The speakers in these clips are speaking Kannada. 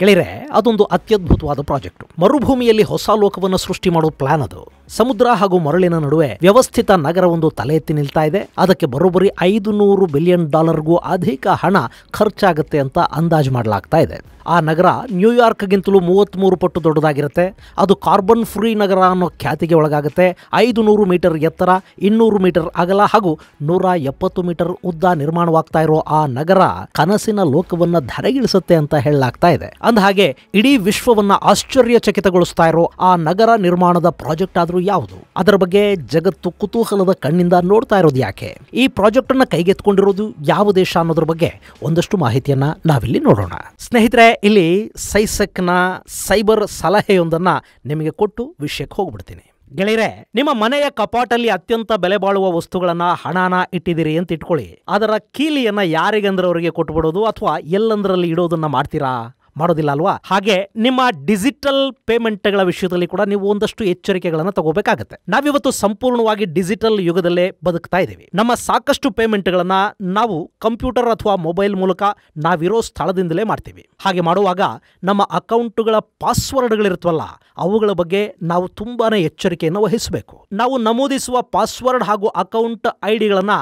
ಗೆಳೆಯರೆ ಅದೊಂದು ಅತ್ಯದ್ಭುತವಾದ ಪ್ರಾಜೆಕ್ಟ್ ಮರುಭೂಮಿಯಲ್ಲಿ ಹೊಸ ಲೋಕವನ್ನು ಸೃಷ್ಟಿ ಮಾಡೋ ಪ್ಲಾನ್ ಅದು ಸಮುದ್ರ ಹಾಗೂ ಮರಳಿನ ನಡುವೆ ವ್ಯವಸ್ಥಿತ ನಗರ ಒಂದು ತಲೆ ಎತ್ತಿ ನಿಲ್ತಾ ಇದೆ ಅದಕ್ಕೆ ಬರೋಬ್ಬರಿ ಐದು ನೂರು ಬಿಲಿಯನ್ ಡಾಲರ್ಗೂ ಅಧಿಕ ಹಣ ಖರ್ಚಾಗುತ್ತೆ ಅಂತ ಅಂದಾಜು ಮಾಡಲಾಗ್ತಾ ಇದೆ ಆ ನಗರ ನ್ಯೂಯಾರ್ಕ್ಗಿಂತಲೂ ಮೂರು ಪಟ್ಟು ದೊಡ್ಡದಾಗಿರುತ್ತೆ ಅದು ಕಾರ್ಬನ್ ಫ್ರೀ ನಗರ ಅನ್ನೋ ಖ್ಯಾತಿಗೆ ಒಳಗಾಗುತ್ತೆ ಐದು ನೂರು ಮೀಟರ್ ಎತ್ತರ ಇನ್ನೂರು ಮೀಟರ್ ಅಗಲ ಹಾಗೂ ನೂರ ಎಪ್ಪತ್ತು ಮೀಟರ್ ಉದ್ದ ನಿರ್ಮಾಣವಾಗ್ತಾ ಇರೋ ಆ ನಗರ ಕನಸಿನ ಲೋಕವನ್ನು ಧರೆಗಿಳಿಸುತ್ತೆ ಅಂತ ಹೇಳಲಾಗ್ತಾ ಇದೆ ಅಂದ ಹಾಗೆ ಇಡೀ ವಿಶ್ವವನ್ನ ಆಶ್ಚರ್ಯಚಕಿತಗೊಳಿಸ್ತಾ ಇರೋ ಆ ನಗರ ನಿರ್ಮಾಣದ ಪ್ರಾಜೆಕ್ಟ್ ಆದ್ರೂ ಯಾವುದು ಅದರ ಬಗ್ಗೆ ಜಗತ್ತು ಕುತೂಹಲದ ಕಣ್ಣಿಂದ ನೋಡ್ತಾ ಇರೋದು ಯಾಕೆ ಈ ಪ್ರಾಜೆಕ್ಟ್ ಅನ್ನ ಕೈಗೆತ್ಕೊಂಡಿರೋದು ಯಾವ ದೇಶ ಅನ್ನೋದ್ರ ಬಗ್ಗೆ ಒಂದಷ್ಟು ಮಾಹಿತಿಯನ್ನ ನಾವಿಲ್ಲಿ ನೋಡೋಣ ಸ್ನೇಹಿತರೆ ಇಲ್ಲಿ ಸೈಸಕ್ ನ ಸೈಬರ್ ಸಲಹೆಯೊಂದನ್ನ ನಿಮಗೆ ಕೊಟ್ಟು ವಿಷಯಕ್ಕೆ ಹೋಗ್ಬಿಡ್ತೀನಿ ಗೆಳೆಯರೆ ನಿಮ್ಮ ಮನೆಯ ಕಪಾಟಲ್ಲಿ ಅತ್ಯಂತ ಬೆಲೆ ಬಾಳುವ ವಸ್ತುಗಳನ್ನ ಹಣನ ಇಟ್ಟಿದ್ದೀರಿ ಅಂತ ಇಟ್ಕೊಳ್ಳಿ ಅದರ ಕೀಲಿಯನ್ನ ಯಾರಿಗಂದ್ರವರಿಗೆ ಕೊಟ್ಬಿಡೋದು ಅಥವಾ ಎಲ್ಲಂದ್ರಲ್ಲಿ ಇಡೋದನ್ನ ಮಾಡ್ತೀರಾ ಮಾಡೋದಿಲ್ಲ ಅಲ್ವಾ ಹಾಗೆ ನಿಮ್ಮ ಡಿಜಿಟಲ್ ಪೇಮೆಂಟ್ಗಳ ವಿಷಯದಲ್ಲಿ ಕೂಡ ನೀವು ಒಂದಷ್ಟು ಎಚ್ಚರಿಕೆಗಳನ್ನು ತಗೋಬೇಕಾಗುತ್ತೆ ನಾವಿವತ್ತು ಸಂಪೂರ್ಣವಾಗಿ ಡಿಜಿಟಲ್ ಯುಗದಲ್ಲೇ ಬದುಕ್ತಾ ಇದ್ದೀವಿ ನಮ್ಮ ಸಾಕಷ್ಟು ಪೇಮೆಂಟ್ಗಳನ್ನು ನಾವು ಕಂಪ್ಯೂಟರ್ ಅಥವಾ ಮೊಬೈಲ್ ಮೂಲಕ ನಾವಿರೋ ಸ್ಥಳದಿಂದಲೇ ಮಾಡ್ತೀವಿ ಹಾಗೆ ಮಾಡುವಾಗ ನಮ್ಮ ಅಕೌಂಟ್ಗಳ ಪಾಸ್ವರ್ಡ್ಗಳಿರುತ್ತವಲ್ಲ ಅವುಗಳ ಬಗ್ಗೆ ನಾವು ತುಂಬಾನೇ ಎಚ್ಚರಿಕೆಯನ್ನು ವಹಿಸಬೇಕು ನಾವು ನಮೂದಿಸುವ ಪಾಸ್ವರ್ಡ್ ಹಾಗೂ ಅಕೌಂಟ್ ಡಿಗಳನ್ನ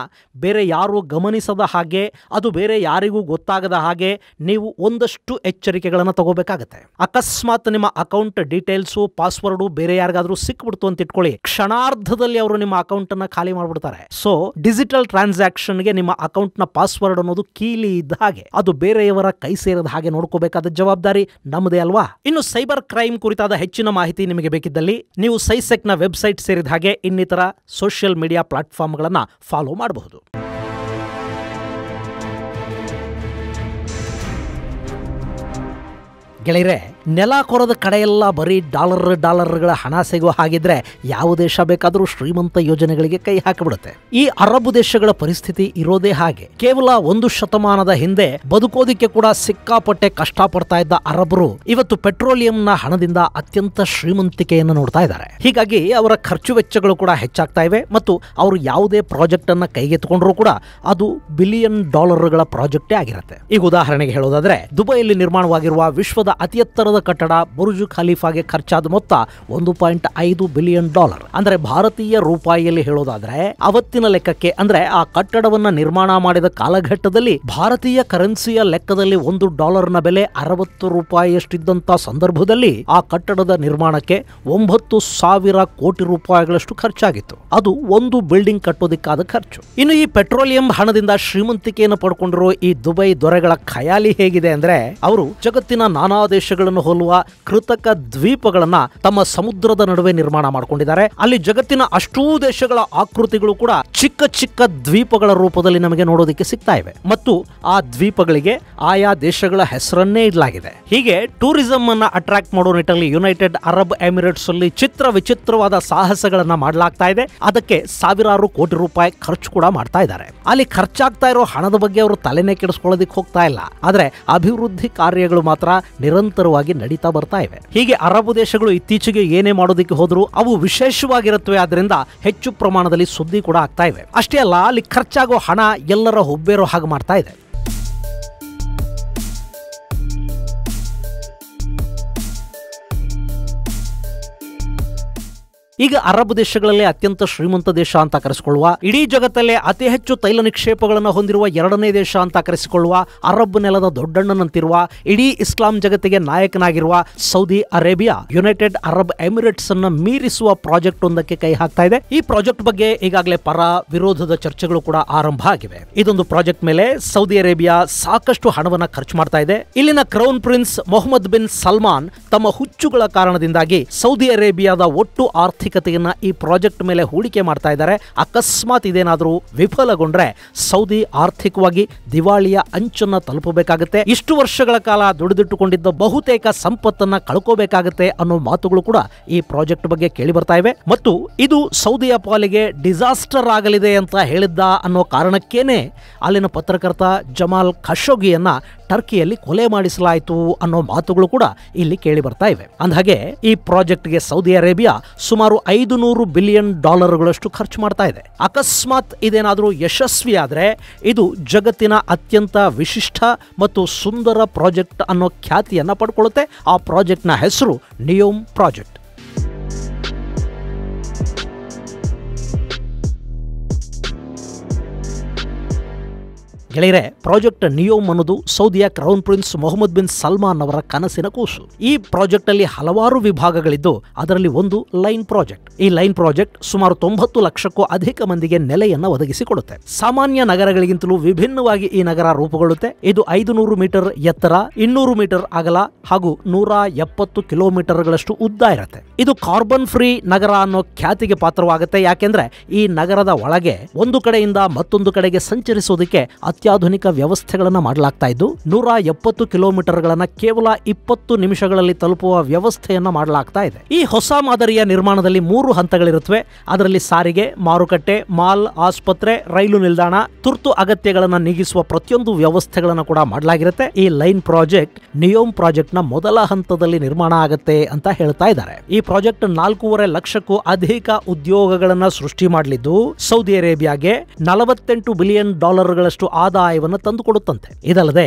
ಬೇರೆ ಯಾರು ಗಮನಿಸದ ಹಾಗೆ ಅದು ಬೇರೆ ಯಾರಿಗೂ ಗೊತ್ತಾಗದ ಹಾಗೆ ನೀವು ಒಂದಷ್ಟು ಎಚ್ಚರಿಕೆ ಗಳನ್ನ ತಗೋಬೇಕಾಗತ್ತೆ ಅಕಸ್ಮಾತ್ ನಿಮ್ಮ ಅಕೌಂಟ್ ಡೀಟೇಲ್ಸ್ ಪಾಸ್ವರ್ಡ್ ಬೇರೆ ಯಾರಿಗಾದ್ರೂ ಸಿಕ್ಬಿಡ್ತು ಅಂತ ಇಟ್ಕೊಳ್ಳಿ ಕ್ಷಣಾರ್ಧದಲ್ಲಿ ಅವರು ನಿಮ್ಮ ಅಕೌಂಟ್ ಅನ್ನ ಖಾಲಿ ಮಾಡ್ಬಿಡ್ತಾರೆ ಸೊ ಡಿಜಿಟಲ್ ಟ್ರಾನ್ಸಾಕ್ಷನ್ ಗೆ ನಿಮ್ಮ ಅಕೌಂಟ್ ನ ಪಾಸ್ವರ್ಡ್ ಅನ್ನೋದು ಕೀಲಿ ಇದ್ದ ಹಾಗೆ ಅದು ಬೇರೆಯವರ ಕೈ ಸೇರದ ಹಾಗೆ ನೋಡ್ಕೋಬೇಕಾದ ಜವಾಬ್ದಾರಿ ನಮ್ಮದೇ ಅಲ್ವಾ ಇನ್ನು ಸೈಬರ್ ಕ್ರೈಮ್ ಕುರಿತಾದ ಹೆಚ್ಚಿನ ಮಾಹಿತಿ ನಿಮಗೆ ಬೇಕಿದ್ದಲ್ಲಿ ನೀವು ಸೈಸೆಕ್ ನ ವೆಬ್ಸೈಟ್ ಸೇರಿದ ಹಾಗೆ ಇನ್ನಿತರ ಸೋಷಿಯಲ್ ಮೀಡಿಯಾ ಗಳನ್ನ ಫಾಲೋ ಮಾಡಬಹುದು ಗೆಳೆಯರೆ ನೆಲ ಕೊರದ ಕಡೆಯೆಲ್ಲ ಬರೀ ಡಾಲರ್ ಡಾಲರ್ಗಳ ಹಣ ಸಿಗುವ ಹಾಗಿದ್ರೆ ಯಾವ ದೇಶ ಬೇಕಾದರೂ ಶ್ರೀಮಂತ ಯೋಜನೆಗಳಿಗೆ ಕೈ ಹಾಕಿಬಿಡುತ್ತೆ ಈ ಅರಬ್ ದೇಶಗಳ ಪರಿಸ್ಥಿತಿ ಇರೋದೇ ಹಾಗೆ ಕೇವಲ ಒಂದು ಶತಮಾನದ ಹಿಂದೆ ಬದುಕೋದಿಕ್ಕೆ ಕೂಡ ಸಿಕ್ಕಾಪಟ್ಟೆ ಕಷ್ಟ ಪಡ್ತಾ ಇದ್ದ ಅರಬರು ಇವತ್ತು ಪೆಟ್ರೋಲಿಯಂನ ಹಣದಿಂದ ಅತ್ಯಂತ ಶ್ರೀಮಂತಿಕೆಯನ್ನು ನೋಡ್ತಾ ಇದ್ದಾರೆ ಹೀಗಾಗಿ ಅವರ ಖರ್ಚು ವೆಚ್ಚಗಳು ಕೂಡ ಹೆಚ್ಚಾಗ್ತಾ ಇವೆ ಮತ್ತು ಅವರು ಯಾವುದೇ ಪ್ರಾಜೆಕ್ಟ್ ಅನ್ನ ಕೈಗೆತ್ತಿಕೊಂಡ್ರು ಕೂಡ ಅದು ಬಿಲಿಯನ್ ಡಾಲರ್ಗಳ ಪ್ರಾಜೆಕ್ಟೇ ಆಗಿರುತ್ತೆ ಈಗ ಉದಾಹರಣೆಗೆ ಹೇಳೋದಾದ್ರೆ ದುಬೈಯಲ್ಲಿ ನಿರ್ಮಾಣವಾಗಿರುವ ವಿಶ್ವದ ಅತಿ ಎತ್ತರದ ಕಟ್ಟಡ ಬುರ್ಜು ಖಲೀಫಾಗೆ ಖರ್ಚಾದ ಮೊತ್ತ ಒಂದು ಪಾಯಿಂಟ್ ಐದು ಬಿಲಿಯನ್ ಡಾಲರ್ ಅಂದ್ರೆ ಭಾರತೀಯ ರೂಪಾಯಿಯಲ್ಲಿ ಹೇಳೋದಾದ್ರೆ ಅವತ್ತಿನ ಲೆಕ್ಕಕ್ಕೆ ಅಂದ್ರೆ ಆ ಕಟ್ಟಡವನ್ನ ನಿರ್ಮಾಣ ಮಾಡಿದ ಕಾಲಘಟ್ಟದಲ್ಲಿ ಭಾರತೀಯ ಕರೆನ್ಸಿಯ ಲೆಕ್ಕದಲ್ಲಿ ಒಂದು ಡಾಲರ್ನ ಬೆಲೆ ಅರವತ್ತು ರೂಪಾಯಿಯಷ್ಟಿದ್ದಂತ ಸಂದರ್ಭದಲ್ಲಿ ಆ ಕಟ್ಟಡದ ನಿರ್ಮಾಣಕ್ಕೆ ಒಂಬತ್ತು ಸಾವಿರ ಕೋಟಿ ರೂಪಾಯಿಗಳಷ್ಟು ಖರ್ಚಾಗಿತ್ತು ಅದು ಒಂದು ಬಿಲ್ಡಿಂಗ್ ಕಟ್ಟೋದಿಕ್ಕಾದ ಖರ್ಚು ಇನ್ನು ಈ ಪೆಟ್ರೋಲಿಯಂ ಹಣದಿಂದ ಶ್ರೀಮಂತಿಕೆಯನ್ನು ಪಡ್ಕೊಂಡಿರುವ ಈ ದುಬೈ ದೊರೆಗಳ ಖಯಾಲಿ ಹೇಗಿದೆ ಅಂದ್ರೆ ಅವರು ಜಗತ್ತಿನ ನಾನಾ ದೇಶಗಳನ್ನು ಹೋಲುವ ಕೃತಕ ದ್ವೀಪಗಳನ್ನ ತಮ್ಮ ಸಮುದ್ರದ ನಡುವೆ ನಿರ್ಮಾಣ ಮಾಡಿಕೊಂಡಿದ್ದಾರೆ ಅಲ್ಲಿ ಜಗತ್ತಿನ ಅಷ್ಟೂ ದೇಶಗಳ ಆಕೃತಿಗಳು ಕೂಡ ಚಿಕ್ಕ ಚಿಕ್ಕ ದ್ವೀಪಗಳ ರೂಪದಲ್ಲಿ ನಮಗೆ ನೋಡೋದಕ್ಕೆ ಸಿಗ್ತಾ ಇವೆ ಮತ್ತು ಆ ದ್ವೀಪಗಳಿಗೆ ಆಯಾ ದೇಶಗಳ ಹೆಸರನ್ನೇ ಇಡಲಾಗಿದೆ ಹೀಗೆ ಟೂರಿಸಂ ಅನ್ನ ಅಟ್ರಾಕ್ಟ್ ಮಾಡುವ ನಿಟ್ಟಿನಲ್ಲಿ ಯುನೈಟೆಡ್ ಅರಬ್ ಎಮಿರೇಟ್ಸ್ ಅಲ್ಲಿ ಚಿತ್ರ ವಿಚಿತ್ರವಾದ ಸಾಹಸಗಳನ್ನ ಮಾಡಲಾಗ್ತಾ ಇದೆ ಅದಕ್ಕೆ ಸಾವಿರಾರು ಕೋಟಿ ರೂಪಾಯಿ ಖರ್ಚು ಕೂಡ ಮಾಡ್ತಾ ಇದ್ದಾರೆ ಅಲ್ಲಿ ಖರ್ಚಾಗ್ತಾ ಇರೋ ಹಣದ ಬಗ್ಗೆ ಅವರು ತಲೆನೇ ಕೆಡಿಸ್ಕೊಳ್ಳೋದಿಕ್ ಹೋಗ್ತಾ ಇಲ್ಲ ಆದ್ರೆ ಅಭಿವೃದ್ಧಿ ಕಾರ್ಯಗಳು ಮಾತ್ರ ನಿರಂತರವಾಗಿ ನಡೀತಾ ಬರ್ತಾ ಇವೆ ಹೀಗೆ ಅರಬ್ ದೇಶಗಳು ಇತ್ತೀಚೆಗೆ ಏನೇ ಮಾಡೋದಕ್ಕೆ ಹೋದ್ರು ಅವು ವಿಶೇಷವಾಗಿರುತ್ತವೆ ಆದ್ರಿಂದ ಹೆಚ್ಚು ಪ್ರಮಾಣದಲ್ಲಿ ಸುದ್ದಿ ಕೂಡ ಆಗ್ತಾ ಇವೆ ಅಷ್ಟೇ ಅಲ್ಲ ಅಲ್ಲಿ ಖರ್ಚಾಗೋ ಹಣ ಎಲ್ಲರ ಹುಬ್ಬೇರೋ ಹಾಗೆ ಮಾಡ್ತಾ ಇದೆ ಈಗ ಅರಬ್ ದೇಶಗಳಲ್ಲೇ ಅತ್ಯಂತ ಶ್ರೀಮಂತ ದೇಶ ಅಂತ ಕರೆಸಿಕೊಳ್ಳುವ ಇಡೀ ಜಗತ್ತಲ್ಲೇ ಅತಿ ಹೆಚ್ಚು ತೈಲ ನಿಕ್ಷೇಪಗಳನ್ನು ಹೊಂದಿರುವ ಎರಡನೇ ದೇಶ ಅಂತ ಕರೆಸಿಕೊಳ್ಳುವ ಅರಬ್ ನೆಲದ ದೊಡ್ಡಣ್ಣನಂತಿರುವ ಇಡೀ ಇಸ್ಲಾಂ ಜಗತ್ತಿಗೆ ನಾಯಕನಾಗಿರುವ Saudi Arabia United Arab Emirates ಅನ್ನ ಮೀರಿಸುವ ಪ್ರಾಜೆಕ್ಟ್ ಒಂದಕ್ಕೆ ಕೈ ಹಾಕ್ತಾ ಇದೆ ಈ ಪ್ರಾಜೆಕ್ಟ್ ಬಗ್ಗೆ ಈಗಾಗಲೇ ಪರ ವಿರೋಧದ ಚರ್ಚೆಗಳು ಕೂಡ ಆರಂಭ ಆಗಿವೆ ಇದೊಂದು ಪ್ರಾಜೆಕ್ಟ್ ಮೇಲೆ ಸೌದಿ ಅರೇಬಿಯಾ ಸಾಕಷ್ಟು ಹಣವನ್ನ ಖರ್ಚು ಮಾಡ್ತಾ ಇದೆ ಇಲ್ಲಿನ crown prince Mohammed bin Salman ತಮ್ಮ ಹುಚ್ಚುಗಳ ಕಾರಣದಿಂದಾಗಿ ಸೌದಿ ಅರೇಬಿಯಾದ ಒಟ್ಟು ಆರ್ಥಿಕ ಆರ್ಥಿಕತೆಯನ್ನು ಈ ಪ್ರಾಜೆಕ್ಟ್ ಮೇಲೆ ಹೂಡಿಕೆ ಮಾಡ್ತಾ ಇದ್ದಾರೆ ಅಕಸ್ಮಾತ್ ಇದೇನಾದರೂ ವಿಫಲಗೊಂಡ್ರೆ ಸೌದಿ ಆರ್ಥಿಕವಾಗಿ ದಿವಾಳಿಯ ಅಂಚನ್ನ ತಲುಪಬೇಕಾಗುತ್ತೆ ಇಷ್ಟು ವರ್ಷಗಳ ಕಾಲ ದುಡಿದಿಟ್ಟುಕೊಂಡಿದ್ದ ಬಹುತೇಕ ಸಂಪತ್ತನ್ನ ಕಳ್ಕೋಬೇಕಾಗುತ್ತೆ ಅನ್ನೋ ಮಾತುಗಳು ಕೂಡ ಈ ಪ್ರಾಜೆಕ್ಟ್ ಬಗ್ಗೆ ಕೇಳಿ ಬರ್ತಾ ಇವೆ ಮತ್ತು ಇದು ಸೌದಿಯ ಪಾಲಿಗೆ ಡಿಸಾಸ್ಟರ್ ಆಗಲಿದೆ ಅಂತ ಹೇಳಿದ್ದ ಅನ್ನೋ ಕಾರಣಕ್ಕೇನೆ ಅಲ್ಲಿನ ಪತ್ರಕರ್ತ ಜಮಾಲ್ ಖಶೋಗಿಯನ್ನ ಟರ್ಕಿಯಲ್ಲಿ ಕೊಲೆ ಮಾಡಿಸಲಾಯಿತು ಅನ್ನೋ ಮಾತುಗಳು ಕೂಡ ಇಲ್ಲಿ ಕೇಳಿ ಬರ್ತಾ ಇವೆ ಅಂದಹಾಗೆ ಈ ಗೆ ಸೌದಿ ಅರೇಬಿಯಾ ಸುಮಾರು ಐದು ನೂರು ಬಿಲಿಯನ್ ಡಾಲರ್ಗಳಷ್ಟು ಖರ್ಚು ಮಾಡ್ತಾ ಇದೆ ಅಕಸ್ಮಾತ್ ಇದೇನಾದರೂ ಯಶಸ್ವಿ ಆದರೆ ಇದು ಜಗತ್ತಿನ ಅತ್ಯಂತ ವಿಶಿಷ್ಟ ಮತ್ತು ಸುಂದರ ಪ್ರಾಜೆಕ್ಟ್ ಅನ್ನೋ ಖ್ಯಾತಿಯನ್ನು ಪಡ್ಕೊಳ್ಳುತ್ತೆ ಆ ಪ್ರಾಜೆಕ್ಟ್ನ ಹೆಸರು ನಿಯೋಮ್ ಪ್ರಾಜೆಕ್ಟ್ ಗೆಳೆಯರೆ ಪ್ರಾಜೆಕ್ಟ್ ನಿಯೋಮ್ ಅನ್ನೋದು ಸೌದಿಯ crown prince Mohammed bin Salman ಅವರ ಕನಸಿನ ಕೂಸು ಈ ಪ್ರಾಜೆಕ್ಟ್ ಅಲ್ಲಿ ಹಲವಾರು ವಿಭಾಗಗಳಿದ್ದು ಅದರಲ್ಲಿ ಒಂದು ಲೈನ್ ಪ್ರಾಜೆಕ್ಟ್ ಈ ಲೈನ್ ಪ್ರಾಜೆಕ್ಟ್ ಸುಮಾರು ತೊಂಬತ್ತು ಲಕ್ಷಕ್ಕೂ ಅಧಿಕ ಮಂದಿಗೆ ನೆಲೆಯನ್ನು ಒದಗಿಸಿಕೊಡುತ್ತೆ ಸಾಮಾನ್ಯ ನಗರಗಳಿಗಿಂತಲೂ ವಿಭಿನ್ನವಾಗಿ ಈ ನಗರ ರೂಪುಗೊಳ್ಳುತ್ತೆ ಇದು ಐದು ಮೀಟರ್ ಎತ್ತರ ಇನ್ನೂರು ಮೀಟರ್ ಅಗಲ ಹಾಗೂ ನೂರ ಎಪ್ಪತ್ತು ಗಳಷ್ಟು ಉದ್ದ ಇರುತ್ತೆ ಇದು ಕಾರ್ಬನ್ ಫ್ರೀ ನಗರ ಅನ್ನೋ ಖ್ಯಾತಿಗೆ ಪಾತ್ರವಾಗುತ್ತೆ ಯಾಕೆಂದ್ರೆ ಈ ನಗರದ ಒಳಗೆ ಒಂದು ಕಡೆಯಿಂದ ಮತ್ತೊಂದು ಕಡೆಗೆ ಸಂಚರಿಸುವುದಕ್ಕೆ ಅತ್ಯಾಧುನಿಕ ವ್ಯವಸ್ಥೆಗಳನ್ನು ಮಾಡಲಾಗ್ತಾ ಇದ್ದು ನೂರ ಎಪ್ಪತ್ತು ಕಿಲೋಮೀಟರ್ಗಳನ್ನು ಕೇವಲ ಇಪ್ಪತ್ತು ನಿಮಿಷಗಳಲ್ಲಿ ತಲುಪುವ ವ್ಯವಸ್ಥೆಯನ್ನು ಮಾಡಲಾಗ್ತಾ ಇದೆ ಈ ಹೊಸ ಮಾದರಿಯ ನಿರ್ಮಾಣದಲ್ಲಿ ಮೂರು ಹಂತಗಳಿರುತ್ತವೆ ಅದರಲ್ಲಿ ಸಾರಿಗೆ ಮಾರುಕಟ್ಟೆ ಮಾಲ್ ಆಸ್ಪತ್ರೆ ರೈಲು ನಿಲ್ದಾಣ ತುರ್ತು ಅಗತ್ಯಗಳನ್ನು ನೀಗಿಸುವ ಪ್ರತಿಯೊಂದು ವ್ಯವಸ್ಥೆಗಳನ್ನು ಕೂಡ ಮಾಡಲಾಗಿರುತ್ತೆ ಈ ಲೈನ್ ಪ್ರಾಜೆಕ್ಟ್ ನಿಯೋಮ್ ಪ್ರಾಜೆಕ್ಟ್ನ ಮೊದಲ ಹಂತದಲ್ಲಿ ನಿರ್ಮಾಣ ಆಗುತ್ತೆ ಅಂತ ಹೇಳ್ತಾ ಇದ್ದಾರೆ ಈ ಪ್ರಾಜೆಕ್ಟ್ ನಾಲ್ಕೂವರೆ ಲಕ್ಷಕ್ಕೂ ಅಧಿಕ ಉದ್ಯೋಗಗಳನ್ನು ಸೃಷ್ಟಿ ಮಾಡಲಿದ್ದು ಸೌದಿ ಅರೇಬಿಯಾಗೆ ನಲವತ್ತೆಂಟು ಬಿಲಿಯನ್ ಡಾಲರ್ಗಳಷ್ಟು ಆದರೆ ಆದಾಯವನ್ನು ತಂದುಕೊಡುತ್ತಂತೆ ಇದಲ್ಲದೆ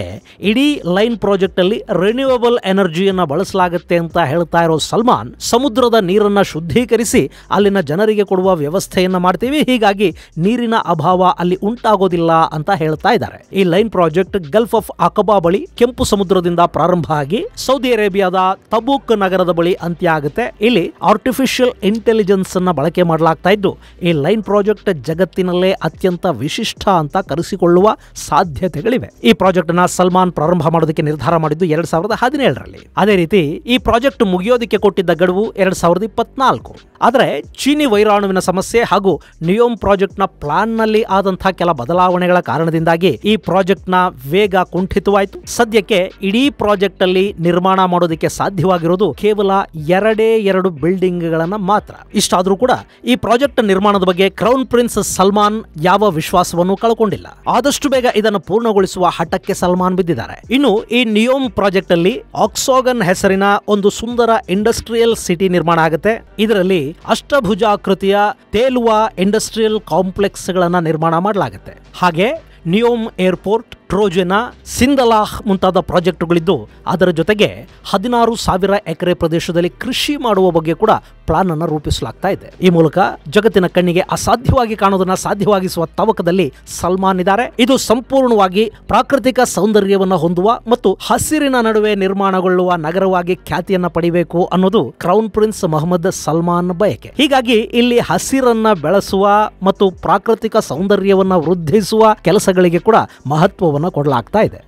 ಇಡೀ ಲೈನ್ ಪ್ರಾಜೆಕ್ಟ್ ಅಲ್ಲಿ ರಿನ್ಯೂವಬಲ್ ಎನರ್ಜಿಯನ್ನು ಬಳಸಲಾಗುತ್ತೆ ಅಂತ ಹೇಳ್ತಾ ಇರೋ ಸಲ್ಮಾನ್ ಸಮುದ್ರದ ನೀರನ್ನು ಶುದ್ಧೀಕರಿಸಿ ಅಲ್ಲಿನ ಜನರಿಗೆ ಕೊಡುವ ವ್ಯವಸ್ಥೆಯನ್ನು ಮಾಡ್ತೀವಿ ಹೀಗಾಗಿ ನೀರಿನ ಅಭಾವ ಅಲ್ಲಿ ಉಂಟಾಗೋದಿಲ್ಲ ಅಂತ ಹೇಳ್ತಾ ಇದ್ದಾರೆ ಈ line project Gulf of Aqaba ಬಳಿ ಕೆಂಪು ಸಮುದ್ರದಿಂದ ಪ್ರಾರಂಭ ಆಗಿ ಸೌದಿ ಅರೇಬಿಯಾದ ತಬೂಕ್ ನಗರದ ಬಳಿ ಅಂತ್ಯ ಆಗುತ್ತೆ ಇಲ್ಲಿ ಆರ್ಟಿಫಿಷಿಯಲ್ ಇಂಟೆಲಿಜೆನ್ಸ್ ಅನ್ನ ಬಳಕೆ ಮಾಡಲಾಗ್ತಾ ಇದ್ದು ಈ ಲೈನ್ ಪ್ರಾಜೆಕ್ಟ್ ಜಗತ್ತಿನಲ್ಲೇ ಅತ್ಯಂತ ವಿಶಿಷ್ಟ ಅಂತ ಕರೆಸಿಕೊಳ್ಳುವ ಸಾಧ್ಯತೆಗಳಿವೆ ಈ ಪ್ರಾಜೆಕ್ಟ್ ನ ಸಲ್ಮಾನ್ ಪ್ರಾರಂಭ ಮಾಡೋದಕ್ಕೆ ನಿರ್ಧಾರ ಮಾಡಿದ್ದು ಎರಡ್ ಸಾವಿರದ ಹದಿನೇಳರಲ್ಲಿ ಅದೇ ರೀತಿ ಈ ಪ್ರಾಜೆಕ್ಟ್ ಮುಗಿಯೋದಕ್ಕೆ ಕೊಟ್ಟಿದ್ದ ಗಡುವು ಎರಡ್ ಸಾವಿರದ ಇಪ್ಪತ್ನಾಲ್ಕು ಆದರೆ ಚೀನಿ ವೈರಾಣುವಿನ ಸಮಸ್ಯೆ ಹಾಗೂ ನಿಯೋಮ್ ಪ್ರಾಜೆಕ್ಟ್ ನ ಪ್ಲಾನ್ ನಲ್ಲಿ ಆದಂತಹ ಕೆಲ ಬದಲಾವಣೆಗಳ ಕಾರಣದಿಂದಾಗಿ ಈ ಪ್ರಾಜೆಕ್ಟ್ ನ ವೇಗ ಕುಂಠಿತವಾಯಿತು ಸದ್ಯಕ್ಕೆ ಇಡೀ ಪ್ರಾಜೆಕ್ಟ್ ಅಲ್ಲಿ ನಿರ್ಮಾಣ ಮಾಡೋದಕ್ಕೆ ಸಾಧ್ಯವಾಗಿರೋದು ಕೇವಲ ಎರಡೇ ಎರಡು ಬಿಲ್ಡಿಂಗ್ಗಳನ್ನು ಮಾತ್ರ ಇಷ್ಟಾದರೂ ಕೂಡ ಈ ಪ್ರಾಜೆಕ್ಟ್ ನಿರ್ಮಾಣದ ಬಗ್ಗೆ ಕ್ರೌನ್ ಪ್ರಿನ್ಸ್ ಸಲ್ಮಾನ್ ಯಾವ ವಿಶ್ವಾಸವನ್ನು ಕಳ್ಕೊಂಡಿಲ್ಲ ಆದಷ್ಟು ಬೇಗ ಇದನ್ನು ಪೂರ್ಣಗೊಳಿಸುವ ಹಠಕ್ಕೆ ಸಲ್ಮಾನ್ ಬಿದ್ದಿದ್ದಾರೆ ಇನ್ನು ಈ ನಿಯೋಮ್ ಪ್ರಾಜೆಕ್ಟ್ ಅಲ್ಲಿ ಆಕ್ಸೋಗನ್ ಹೆಸರಿನ ಒಂದು ಸುಂದರ ಇಂಡಸ್ಟ್ರಿಯಲ್ ಸಿಟಿ ನಿರ್ಮಾಣ ಆಗುತ್ತೆ ಇದರಲ್ಲಿ ಅಷ್ಟಭುಜಾಕೃತಿಯ ತೇಲುವ ಇಂಡಸ್ಟ್ರಿಯಲ್ ಕಾಂಪ್ಲೆಕ್ಸ್ ಗಳನ್ನ ನಿರ್ಮಾಣ ಮಾಡಲಾಗುತ್ತೆ ಹಾಗೆ ನಿಯೋಮ್ ಏರ್ಪೋರ್ಟ್ ಟ್ರೋಜೆನಾ ಸಿಂಧಲಾಹ್ ಮುಂತಾದ ಪ್ರಾಜೆಕ್ಟ್ಗಳಿದ್ದು ಅದರ ಜೊತೆಗೆ ಹದಿನಾರು ಸಾವಿರ ಎಕರೆ ಪ್ರದೇಶದಲ್ಲಿ ಕೃಷಿ ಮಾಡುವ ಬಗ್ಗೆ ಕೂಡ ಪ್ಲಾನ್ ಅನ್ನು ರೂಪಿಸಲಾಗ್ತಾ ಇದೆ ಈ ಮೂಲಕ ಜಗತ್ತಿನ ಕಣ್ಣಿಗೆ ಅಸಾಧ್ಯವಾಗಿ ಕಾಣೋದನ್ನ ಸಾಧ್ಯವಾಗಿಸುವ ತವಕದಲ್ಲಿ ಸಲ್ಮಾನ್ ಇದ್ದಾರೆ ಇದು ಸಂಪೂರ್ಣವಾಗಿ ಪ್ರಾಕೃತಿಕ ಸೌಂದರ್ಯವನ್ನ ಹೊಂದುವ ಮತ್ತು ಹಸಿರಿನ ನಡುವೆ ನಿರ್ಮಾಣಗೊಳ್ಳುವ ನಗರವಾಗಿ ಖ್ಯಾತಿಯನ್ನ ಪಡಿಬೇಕು ಅನ್ನೋದು ಕ್ರೌನ್ ಪ್ರಿನ್ಸ್ ಮೊಹಮ್ಮದ್ ಸಲ್ಮಾನ್ ಬಯಕೆ ಹೀಗಾಗಿ ಇಲ್ಲಿ ಹಸಿರನ್ನ ಬೆಳೆಸುವ ಮತ್ತು ಪ್ರಾಕೃತಿಕ ಸೌಂದರ್ಯವನ್ನ ವೃದ್ಧಿಸುವ ಕೆಲಸಗಳಿಗೆ ಕೂಡ ಮಹತ್ವವನ್ನು ಕೊಡಲಾಗ್ತಾ ಇದೆ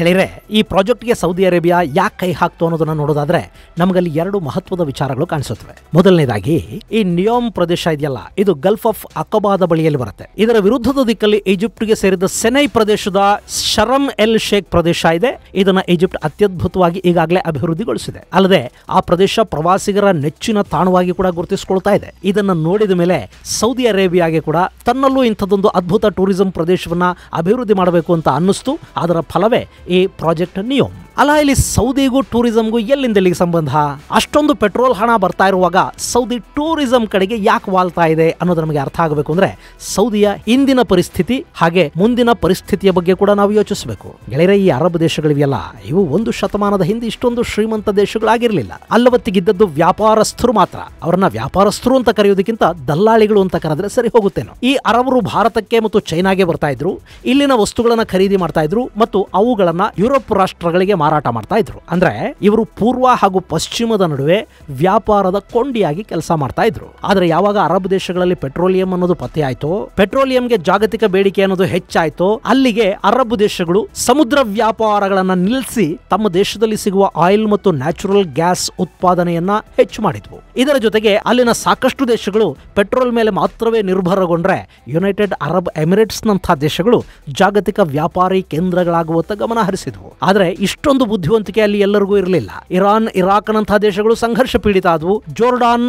ಗೆಳೆಯರೆ ಈ ಪ್ರಾಜೆಕ್ಟ್ಗೆ ಸೌದಿ ಅರೇಬಿಯಾ ಯಾಕೆ ಕೈ ಹಾಕ್ತು ಅನ್ನೋದನ್ನು ನೋಡೋದಾದ್ರೆ ನಮಗಲ್ಲಿ ಎರಡು ಮಹತ್ವದ ವಿಚಾರಗಳು ಕಾಣಿಸುತ್ತವೆ ಮೊದಲನೇದಾಗಿ ಈ ನಿಯೋಮ್ ಪ್ರದೇಶ ಇದೆಯಲ್ಲ ಇದು ಗಲ್ಫ್ ಆಫ್ ಅಕೋಬಾದ ಬಳಿಯಲ್ಲಿ ಬರುತ್ತೆ ಇದರ ವಿರುದ್ಧದ ದಿಕ್ಕಲ್ಲಿ ಈಜಿಪ್ಟ್ಗೆ ಸೇರಿದ ಸೆನೈ ಪ್ರದೇಶದ ಶರಮ್ ಎಲ್ ಶೇಖ್ ಪ್ರದೇಶ ಇದೆ ಇದನ್ನ ಈಜಿಪ್ಟ್ ಅತ್ಯದ್ಭುತವಾಗಿ ಈಗಾಗಲೇ ಅಭಿವೃದ್ಧಿಗೊಳಿಸಿದೆ ಅಲ್ಲದೆ ಆ ಪ್ರದೇಶ ಪ್ರವಾಸಿಗರ ನೆಚ್ಚಿನ ತಾಣವಾಗಿ ಕೂಡ ಗುರುತಿಸಿಕೊಳ್ತಾ ಇದೆ ಇದನ್ನು ನೋಡಿದ ಮೇಲೆ ಸೌದಿ ಅರೇಬಿಯಾಗೆ ಕೂಡ ತನ್ನಲ್ಲೂ ಇಂಥದ್ದೊಂದು ಅದ್ಭುತ ಟೂರಿಸಂ ಪ್ರದೇಶವನ್ನ ಅಭಿವೃದ್ಧಿ ಮಾಡಬೇಕು ಅಂತ ಅನ್ನಿಸ್ತು ಅದರ ಫಲವೇ ए प्रोजेक्ट नियम ಅಲ್ಲ ಇಲ್ಲಿ ಸೌದಿಗೂ ಟೂರಿಸಂಗೂ ಇಲ್ಲಿಗೆ ಸಂಬಂಧ ಅಷ್ಟೊಂದು ಪೆಟ್ರೋಲ್ ಹಣ ಬರ್ತಾ ಇರುವಾಗ ಸೌದಿ ಟೂರಿಸಂ ಕಡೆಗೆ ಯಾಕೆ ವಾಲ್ತಾ ಇದೆ ಅನ್ನೋದು ನಮಗೆ ಅರ್ಥ ಆಗಬೇಕು ಅಂದ್ರೆ ಸೌದಿಯ ಇಂದಿನ ಪರಿಸ್ಥಿತಿ ಹಾಗೆ ಮುಂದಿನ ಪರಿಸ್ಥಿತಿಯ ಬಗ್ಗೆ ಕೂಡ ನಾವು ಯೋಚಿಸಬೇಕು ಗೆಳೆಯರ ಈ ಅರಬ್ ದೇಶಗಳಿವೆಯಲ್ಲ ಇವು ಒಂದು ಶತಮಾನದ ಹಿಂದೆ ಇಷ್ಟೊಂದು ಶ್ರೀಮಂತ ದೇಶಗಳಾಗಿರಲಿಲ್ಲ ಅಲ್ಲವತ್ತಿಗಿದ್ದದ್ದು ವ್ಯಾಪಾರಸ್ಥರು ಮಾತ್ರ ಅವರನ್ನ ವ್ಯಾಪಾರಸ್ಥರು ಅಂತ ಕರೆಯೋದಕ್ಕಿಂತ ದಲ್ಲಾಳಿಗಳು ಅಂತ ಕರೆದ್ರೆ ಸರಿ ಹೋಗುತ್ತೇನೋ ಈ ಅರಬರು ಭಾರತಕ್ಕೆ ಮತ್ತು ಚೈನಾಗೆ ಬರ್ತಾ ಇದ್ರು ಇಲ್ಲಿನ ವಸ್ತುಗಳನ್ನ ಖರೀದಿ ಮಾಡ್ತಾ ಇದ್ರು ಮತ್ತು ಅವುಗಳನ್ನ ಯುರೋಪ್ ರಾಷ್ಟ್ರಗಳಿಗೆ ಮಾರಾಟ ಮಾಡ್ತಾ ಇದ್ರು ಅಂದ್ರೆ ಇವರು ಪೂರ್ವ ಹಾಗೂ ಪಶ್ಚಿಮದ ನಡುವೆ ವ್ಯಾಪಾರದ ಕೊಂಡಿಯಾಗಿ ಕೆಲಸ ಮಾಡ್ತಾ ಇದ್ರು ಆದ್ರೆ ಯಾವಾಗ ಅರಬ್ ದೇಶಗಳಲ್ಲಿ ಪೆಟ್ರೋಲಿಯಂ ಅನ್ನೋದು ಪತ್ತೆ ಆಯ್ತು ಪೆಟ್ರೋಲಿಯಂಗೆ ಜಾಗತಿಕ ಬೇಡಿಕೆ ಅನ್ನೋದು ಹೆಚ್ಚಾಯ್ತು ಅಲ್ಲಿಗೆ ಅರಬ್ ದೇಶಗಳು ಸಮುದ್ರ ವ್ಯಾಪಾರಗಳನ್ನ ನಿಲ್ಲಿಸಿ ತಮ್ಮ ದೇಶದಲ್ಲಿ ಸಿಗುವ ಆಯಿಲ್ ಮತ್ತು ನ್ಯಾಚುರಲ್ ಗ್ಯಾಸ್ ಉತ್ಪಾದನೆಯನ್ನ ಹೆಚ್ಚು ಮಾಡಿದ್ವು ಇದರ ಜೊತೆಗೆ ಅಲ್ಲಿನ ಸಾಕಷ್ಟು ದೇಶಗಳು ಪೆಟ್ರೋಲ್ ಮೇಲೆ ಮಾತ್ರವೇ ನಿರ್ಭರಗೊಂಡ್ರೆ ಯುನೈಟೆಡ್ ಅರಬ್ ಎಮಿರೇಟ್ಸ್ ನಂತಹ ದೇಶಗಳು ಜಾಗತಿಕ ವ್ಯಾಪಾರಿ ಕೇಂದ್ರಗಳಾಗುವತ್ತ ಗಮನ ಹರಿಸಿದ್ವು ಆದರೆ ಇಷ್ಟು ಅಷ್ಟೊಂದು ಬುದ್ಧಿವಂತಿಕೆ ಅಲ್ಲಿ ಎಲ್ಲರಿಗೂ ಇರಲಿಲ್ಲ ಇರಾನ್ ಇರಾಕ್ನಂತಹ ದೇಶಗಳು ಸಂಘರ್ಷ ಪೀಡಿತ ಆದವು ಜೋರ್ಡಾನ್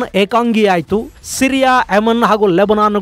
ಆಯ್ತು ಸಿರಿಯಾ ಎಮನ್ ಹಾಗೂ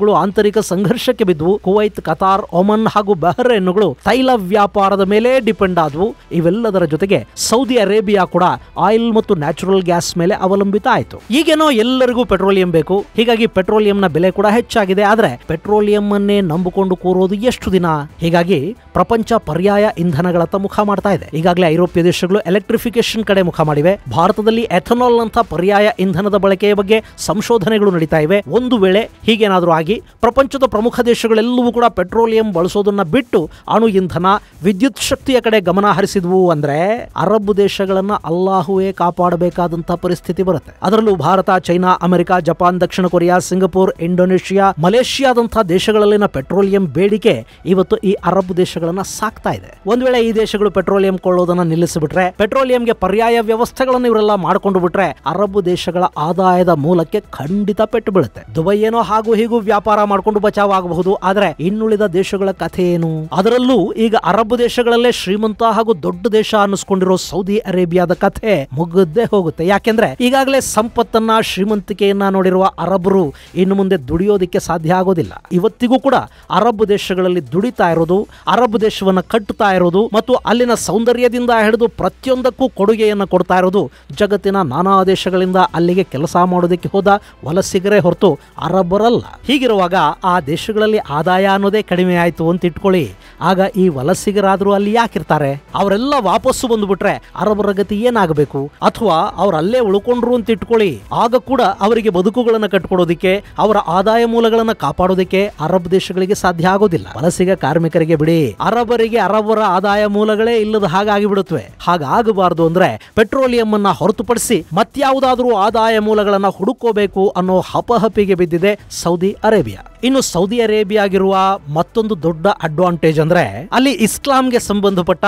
ಗಳು ಆಂತರಿಕ ಸಂಘರ್ಷಕ್ಕೆ ಬಿದ್ದವು ಕುವೈತ್ ಕತಾರ್ ಒಮನ್ ಹಾಗೂ ಬಹರೇನ್ಗಳು ತೈಲ ವ್ಯಾಪಾರದ ಮೇಲೆ ಡಿಪೆಂಡ್ ಆದವು ಇವೆಲ್ಲದರ ಜೊತೆಗೆ ಸೌದಿ ಅರೇಬಿಯಾ ಕೂಡ ಆಯಿಲ್ ಮತ್ತು ನ್ಯಾಚುರಲ್ ಗ್ಯಾಸ್ ಮೇಲೆ ಅವಲಂಬಿತ ಆಯಿತು ಈಗೇನೋ ಎಲ್ಲರಿಗೂ ಪೆಟ್ರೋಲಿಯಂ ಬೇಕು ಹೀಗಾಗಿ ಪೆಟ್ರೋಲಿಯಂನ ಬೆಲೆ ಕೂಡ ಹೆಚ್ಚಾಗಿದೆ ಆದರೆ ಪೆಟ್ರೋಲಿಯಂ ಅನ್ನೇ ನಂಬಿಕೊಂಡು ಕೂರೋದು ಎಷ್ಟು ದಿನ ಹೀಗಾಗಿ ಪ್ರಪಂಚ ಪರ್ಯಾಯ ಇಂಧನಗಳತ್ತ ಮುಖ ಮಾಡ್ತಾ ಇದೆ ಈಗಾಗಲೇ ಐರೋಪ್ ಯುರೋಪಿಯ ದೇಶಗಳು ಎಲೆಕ್ಟ್ರಿಫಿಕೇಶನ್ ಕಡೆ ಮುಖ ಮಾಡಿವೆ ಭಾರತದಲ್ಲಿ ಎಥನಾಲ್ ಅಂತ ಪರ್ಯಾಯ ಇಂಧನದ ಬಳಕೆಯ ಬಗ್ಗೆ ಸಂಶೋಧನೆಗಳು ನಡೀತಾ ಇವೆ ಒಂದು ವೇಳೆ ಹೀಗೇನಾದರೂ ಆಗಿ ಪ್ರಪಂಚದ ಪ್ರಮುಖ ದೇಶಗಳೆಲ್ಲವೂ ಕೂಡ ಪೆಟ್ರೋಲಿಯಂ ಬಳಸೋದನ್ನ ಬಿಟ್ಟು ಅಣು ಇಂಧನ ವಿದ್ಯುತ್ ಶಕ್ತಿಯ ಕಡೆ ಗಮನ ಹರಿಸಿದ್ವು ಅಂದ್ರೆ ಅರಬ್ ದೇಶಗಳನ್ನ ಅಲ್ಲಾಹುವೇ ಕಾಪಾಡಬೇಕಾದಂತಹ ಪರಿಸ್ಥಿತಿ ಬರುತ್ತೆ ಅದರಲ್ಲೂ ಭಾರತ ಚೈನಾ ಅಮೆರಿಕ ಜಪಾನ್ ದಕ್ಷಿಣ ಕೊರಿಯಾ ಸಿಂಗಪುರ್ ಇಂಡೋನೇಷಿಯಾ ಮಲೇಷಿಯಾದಂತಹ ದೇಶಗಳಲ್ಲಿನ ಪೆಟ್ರೋಲಿಯಂ ಬೇಡಿಕೆ ಇವತ್ತು ಈ ಅರಬ್ ದೇಶಗಳನ್ನ ಸಾಕ್ತಾ ಇದೆ ಒಂದು ವೇಳೆ ಈ ದೇಶಗಳು ಪೆಟ್ರೋಲಿಯಂ ಕೊಳ್ಳೋದನ್ನ ನಿಲ್ಲಿಸಿಬಿಟ್ರೆ ಪೆಟ್ರೋಲಿಯಂಗೆ ಪರ್ಯಾಯ ವ್ಯವಸ್ಥೆಗಳನ್ನು ಇವರೆಲ್ಲ ಮಾಡಿಕೊಂಡು ಬಿಟ್ರೆ ಅರಬ್ ದೇಶಗಳ ಆದಾಯದ ಮೂಲಕ್ಕೆ ಖಂಡಿತ ಪೆಟ್ಟು ಬೀಳುತ್ತೆ ದುಬೈ ಏನೋ ಹಾಗೂ ಹೀಗೂ ವ್ಯಾಪಾರ ಮಾಡಿಕೊಂಡು ಬಚಾವ್ ಆಗಬಹುದು ಆದ್ರೆ ಇನ್ನುಳಿದ ದೇಶಗಳ ಕಥೆ ಏನು ಅದರಲ್ಲೂ ಈಗ ಅರಬ್ ದೇಶಗಳಲ್ಲೇ ಶ್ರೀಮಂತ ಹಾಗೂ ದೊಡ್ಡ ದೇಶ ಅನ್ನಿಸ್ಕೊಂಡಿರೋ ಸೌದಿ ಅರೇಬಿಯಾದ ಕಥೆ ಮುಗ್ಗದ್ದೇ ಹೋಗುತ್ತೆ ಯಾಕೆಂದ್ರೆ ಈಗಾಗಲೇ ಸಂಪತ್ತನ್ನ ಶ್ರೀಮಂತಿಕೆಯನ್ನ ನೋಡಿರುವ ಅರಬರು ಇನ್ನು ಮುಂದೆ ದುಡಿಯೋದಿಕ್ಕೆ ಸಾಧ್ಯ ಆಗೋದಿಲ್ಲ ಇವತ್ತಿಗೂ ಕೂಡ ಅರಬ್ ದೇಶಗಳಲ್ಲಿ ದುಡಿತಾ ಇರೋದು ಅರಬ್ ದೇಶವನ್ನ ಕಟ್ಟುತ್ತಾ ಇರೋದು ಮತ್ತು ಅಲ್ಲಿನ ಸೌಂದರ್ಯದಿಂದ ಹಿಡಿದು ಪ್ರತಿಯೊಂದಕ್ಕೂ ಕೊಡುಗೆಯನ್ನು ಕೊಡ್ತಾ ಇರೋದು ಜಗತ್ತಿನ ನಾನಾ ದೇಶಗಳಿಂದ ಅಲ್ಲಿಗೆ ಕೆಲಸ ಮಾಡೋದಕ್ಕೆ ಹೋದ ವಲಸಿಗರೇ ಹೊರತು ಅರಬ್ಬರಲ್ಲ ಹೀಗಿರುವಾಗ ಆ ದೇಶಗಳಲ್ಲಿ ಆದಾಯ ಅನ್ನೋದೇ ಕಡಿಮೆ ಆಯ್ತು ಅಂತ ಇಟ್ಕೊಳ್ಳಿ ಆಗ ಈ ವಲಸಿಗರಾದರೂ ಅಲ್ಲಿ ಯಾಕಿರ್ತಾರೆ ಅವರೆಲ್ಲ ವಾಪಸ್ಸು ಬಂದುಬಿಟ್ರೆ ಅರಬ್ಬರ ಗತಿ ಏನಾಗಬೇಕು ಅಥವಾ ಅವರಲ್ಲೇ ಉಳ್ಕೊಂಡ್ರು ಅಂತ ಇಟ್ಕೊಳ್ಳಿ ಆಗ ಕೂಡ ಅವರಿಗೆ ಬದುಕುಗಳನ್ನು ಕಟ್ಕೊಡೋದಕ್ಕೆ ಅವರ ಆದಾಯ ಮೂಲಗಳನ್ನು ಕಾಪಾಡೋದಕ್ಕೆ ಅರಬ್ ದೇಶಗಳಿಗೆ ಸಾಧ್ಯ ಆಗೋದಿಲ್ಲ ವಲಸಿಗ ಕಾರ್ಮಿಕರಿಗೆ ಬಿಡಿ ಅರಬ್ಬರಿಗೆ ಅರಬ್ಬರ ಆದಾಯ ಮೂಲಗಳೇ ಇಲ್ಲದ ಹಾಗಾಗಿ ಬಿಡುತ್ತವೆ ಬರ್ತವೆ ಹಾಗಾಗಬಾರದು ಅಂದ್ರೆ ಪೆಟ್ರೋಲಿಯಂ ಅನ್ನ ಹೊರತುಪಡಿಸಿ ಮತ್ಯಾವುದಾದ್ರೂ ಆದಾಯ ಮೂಲಗಳನ್ನ ಹುಡುಕೋಬೇಕು ಅನ್ನೋ ಹಪಹಪಿಗೆ ಬಿದ್ದಿದೆ ಸೌದಿ ಅರೇಬಿಯಾ ಇನ್ನು ಸೌದಿ ಅರೇಬಿಯಾ ಅರೇಬಿಯಾಗಿರುವ ಮತ್ತೊಂದು ದೊಡ್ಡ ಅಡ್ವಾಂಟೇಜ್ ಅಂದ್ರೆ ಅಲ್ಲಿ ಇಸ್ಲಾಂಗೆ ಸಂಬಂಧಪಟ್ಟ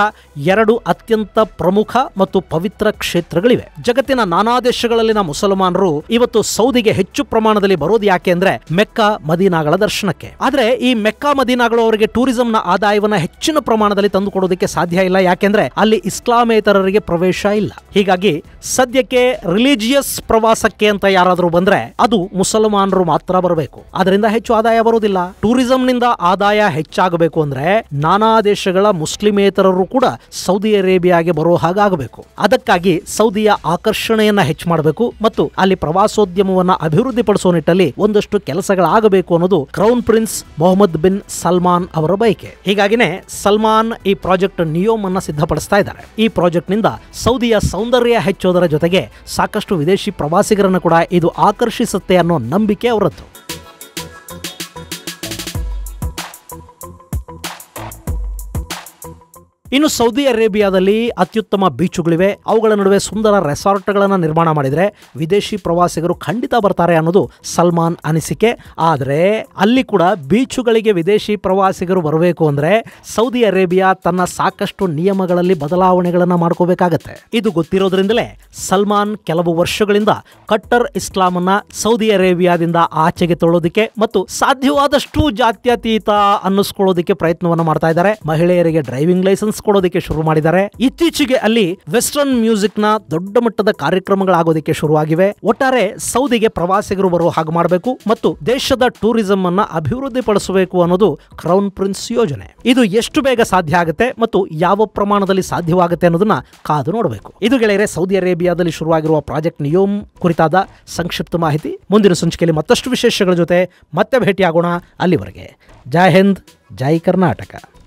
ಎರಡು ಅತ್ಯಂತ ಪ್ರಮುಖ ಮತ್ತು ಪವಿತ್ರ ಕ್ಷೇತ್ರಗಳಿವೆ ಜಗತ್ತಿನ ನಾನಾ ದೇಶಗಳಲ್ಲಿನ ಮುಸಲ್ಮಾನರು ಇವತ್ತು ಸೌದಿಗೆ ಹೆಚ್ಚು ಪ್ರಮಾಣದಲ್ಲಿ ಬರೋದು ಯಾಕೆ ಅಂದ್ರೆ ಮೆಕ್ಕಾ ಮದೀನಾಗಳ ದರ್ಶನಕ್ಕೆ ಆದ್ರೆ ಈ ಮೆಕ್ಕಾ ಮದೀನಾಗಳು ಅವರಿಗೆ ಟೂರಿಸಂನ ಆದಾಯವನ್ನ ಹೆಚ್ಚಿನ ಪ್ರಮಾಣದಲ್ಲಿ ತಂದುಕೊಡೋದಕ್ಕೆ ಸಾಧ್ಯ ಇಲ್ಲ ಯಾಕೆಂದ್ರೆ ಅಲ್ಲಿ ಇಸ್ಲಾಮೇತರರಿಗೆ ಪ್ರವೇಶ ಇಲ್ಲ ಹೀಗಾಗಿ ಸದ್ಯಕ್ಕೆ ರಿಲಿಜಿಯಸ್ ಪ್ರವಾಸಕ್ಕೆ ಅಂತ ಯಾರಾದರೂ ಬಂದ್ರೆ ಅದು ಮುಸಲ್ಮಾನರು ಮಾತ್ರ ಬರಬೇಕು ಅದರಿಂದ ಹೆಚ್ಚು ಆದಾಯ ಬರುವುದಿಲ್ಲ ಟೂರಿಸಂ ನಿಂದ ಆದಾಯ ಹೆಚ್ಚಾಗಬೇಕು ಅಂದ್ರೆ ನಾನಾ ದೇಶಗಳ ಮುಸ್ಲಿಮೇತರರು ಕೂಡ ಸೌದಿ ಅರೇಬಿಯಾಗೆ ಬರೋ ಹಾಗಾಗಬೇಕು ಅದಕ್ಕಾಗಿ ಸೌದಿಯ ಆಕರ್ಷಣೆಯನ್ನ ಹೆಚ್ಚು ಮಾಡಬೇಕು ಮತ್ತು ಅಲ್ಲಿ ಪ್ರವಾಸೋದ್ಯಮವನ್ನ ಅಭಿವೃದ್ಧಿಪಡಿಸುವ ನಿಟ್ಟಲ್ಲಿ ಒಂದಷ್ಟು ಕೆಲಸಗಳಾಗಬೇಕು ಅನ್ನೋದು crown prince Mohammed bin Salman ಅವರ ಬಯಕೆ ಹೀಗಾಗಿನೇ ಸಲ್ಮಾನ್ ಈ ಪ್ರಾಜೆಕ್ಟ್ ನಿಯೋಮ್ ಅನ್ನ ಸಿದ್ಧಪಡಿಸ್ತಾ ಇದ್ದಾರೆ ಈ ಪ್ರಾಜೆಕ್ಟ್ನಿಂದ ಸೌದಿಯ ಸೌಂದರ್ಯ ಹೆಚ್ಚೋದರ ಜೊತೆಗೆ ಸಾಕಷ್ಟು ವಿದೇಶಿ ಪ್ರವಾಸಿಗರನ್ನು ಕೂಡ ಇದು ಆಕರ್ಷಿಸುತ್ತೆ ಅನ್ನೋ ನಂಬಿಕೆ ಅವರದ್ದು ಇನ್ನು ಸೌದಿ ಅರೇಬಿಯಾದಲ್ಲಿ ಅತ್ಯುತ್ತಮ ಬೀಚುಗಳಿವೆ ಅವುಗಳ ನಡುವೆ ಸುಂದರ ರೆಸಾರ್ಟ್ಗಳನ್ನು ನಿರ್ಮಾಣ ಮಾಡಿದರೆ ವಿದೇಶಿ ಪ್ರವಾಸಿಗರು ಖಂಡಿತ ಬರ್ತಾರೆ ಅನ್ನೋದು ಸಲ್ಮಾನ್ ಅನಿಸಿಕೆ ಆದರೆ ಅಲ್ಲಿ ಕೂಡ ಬೀಚುಗಳಿಗೆ ವಿದೇಶಿ ಪ್ರವಾಸಿಗರು ಬರಬೇಕು ಅಂದರೆ ಸೌದಿ ಅರೇಬಿಯಾ ತನ್ನ ಸಾಕಷ್ಟು ನಿಯಮಗಳಲ್ಲಿ ಬದಲಾವಣೆಗಳನ್ನು ಮಾಡ್ಕೋಬೇಕಾಗತ್ತೆ ಇದು ಗೊತ್ತಿರೋದ್ರಿಂದಲೇ ಸಲ್ಮಾನ್ ಕೆಲವು ವರ್ಷಗಳಿಂದ ಕಟ್ಟರ್ ಇಸ್ಲಾಮನ್ನ ಸೌದಿ ಅರೇಬಿಯಾದಿಂದ ಆಚೆಗೆ ತೊಳೋದಕ್ಕೆ ಮತ್ತು ಸಾಧ್ಯವಾದಷ್ಟು ಜಾತ್ಯತೀತ ಅನ್ನಿಸ್ಕೊಳ್ಳೋದಕ್ಕೆ ಪ್ರಯತ್ನವನ್ನು ಮಾಡ್ತಾ ಇದ್ದಾರೆ ಮಹಿಳೆಯರಿಗೆ ಡ್ರೈವಿಂಗ್ ಲೈಸೆನ್ಸ್ ಕೊಡೋದಕ್ಕೆ ಶುರು ಮಾಡಿದ್ದಾರೆ ಇತ್ತೀಚೆಗೆ ಅಲ್ಲಿ ವೆಸ್ಟರ್ನ್ ಮ್ಯೂಸಿಕ್ ನ ದೊಡ್ಡ ಮಟ್ಟದ ಕಾರ್ಯಕ್ರಮಗಳಾಗೋದಕ್ಕೆ ಶುರುವಾಗಿವೆ ಒಟ್ಟಾರೆ ಸೌದಿಗೆ ಪ್ರವಾಸಿಗರು ಬರುವ ಹಾಗೆ ಮಾಡಬೇಕು ಮತ್ತು ದೇಶದ ಟೂರಿಸಂ ಅನ್ನ ಅಭಿವೃದ್ಧಿ ಪಡಿಸಬೇಕು ಅನ್ನೋದು ಕ್ರೌನ್ ಪ್ರಿನ್ಸ್ ಯೋಜನೆ ಇದು ಎಷ್ಟು ಬೇಗ ಸಾಧ್ಯ ಆಗುತ್ತೆ ಮತ್ತು ಯಾವ ಪ್ರಮಾಣದಲ್ಲಿ ಸಾಧ್ಯವಾಗುತ್ತೆ ಅನ್ನೋದನ್ನ ಕಾದು ನೋಡಬೇಕು ಇದು ಗೆಳೆಯರೆ ಸೌದಿ ಅರೇಬಿಯಾದಲ್ಲಿ ಶುರುವಾಗಿರುವ ಪ್ರಾಜೆಕ್ಟ್ ನಿಯೋಮ್ ಕುರಿತಾದ ಸಂಕ್ಷಿಪ್ತ ಮಾಹಿತಿ ಮುಂದಿನ ಸಂಚಿಕೆಯಲ್ಲಿ ಮತ್ತಷ್ಟು ವಿಶೇಷಗಳ ಜೊತೆ ಮತ್ತೆ ಭೇಟಿಯಾಗೋಣ ಅಲ್ಲಿವರೆಗೆ ಜೈ ಹಿಂದ್ ಜೈ ಕರ್ನಾಟಕ